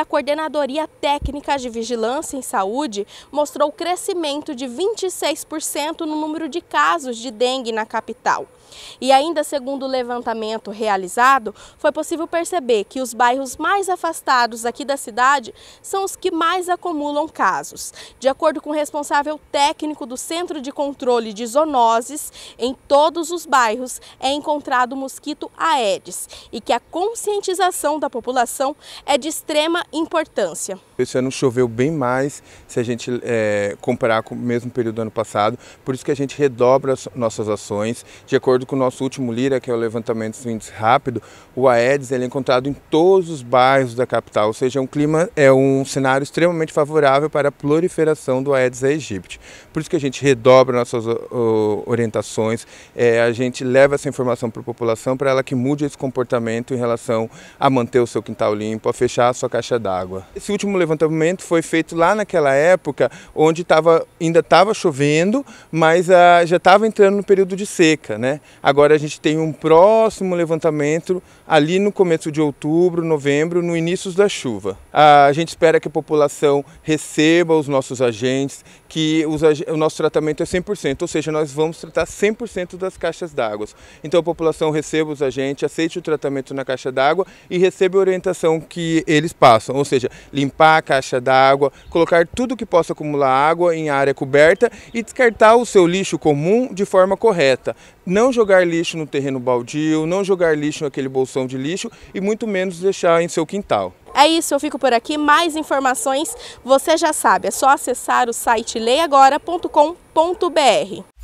A Coordenadoria Técnica de Vigilância em Saúde mostrou crescimento de 26% no número de casos de dengue na capital. E ainda segundo o levantamento realizado, foi possível perceber que os bairros mais afastados aqui da cidade são os que mais acumulam casos. De acordo com o responsável técnico do Centro de Controle de Zoonoses, em todos os bairros é encontrado o mosquito Aedes e que a conscientização da população é de extrema importância. Esse ano choveu bem mais se a gente é, comparar com o mesmo período do ano passado, por isso que a gente redobra as nossas ações. De acordo com o nosso último LIRA, que é o levantamento do índice rápido, o Aedes ele é encontrado em todos os bairros da capital, ou seja, é um clima é um cenário extremamente favorável para a proliferação do Aedes aegypti. Por isso que a gente redobra nossas uh, orientações, é, a gente leva essa informação para a população para ela que mude esse comportamento em relação a manter o seu quintal limpo, a fechar a sua caixa d'água. Esse último levantamento foi feito lá naquela época, onde tava, ainda estava chovendo, mas ah, já estava entrando no período de seca. Né? Agora a gente tem um próximo levantamento ali no começo de outubro, novembro, no início da chuva. Ah, a gente espera que a população receba os nossos agentes, que os, o nosso tratamento é 100%, ou seja, nós vamos tratar 100% das caixas d'água. Então a população receba os agentes, aceite o tratamento na caixa d'água e receba a orientação que eles passam, ou seja, limpar, caixa d'água, colocar tudo que possa acumular água em área coberta e descartar o seu lixo comum de forma correta. Não jogar lixo no terreno baldio, não jogar lixo naquele bolsão de lixo e muito menos deixar em seu quintal. É isso, eu fico por aqui. Mais informações você já sabe, é só acessar o site leiagora.com.br.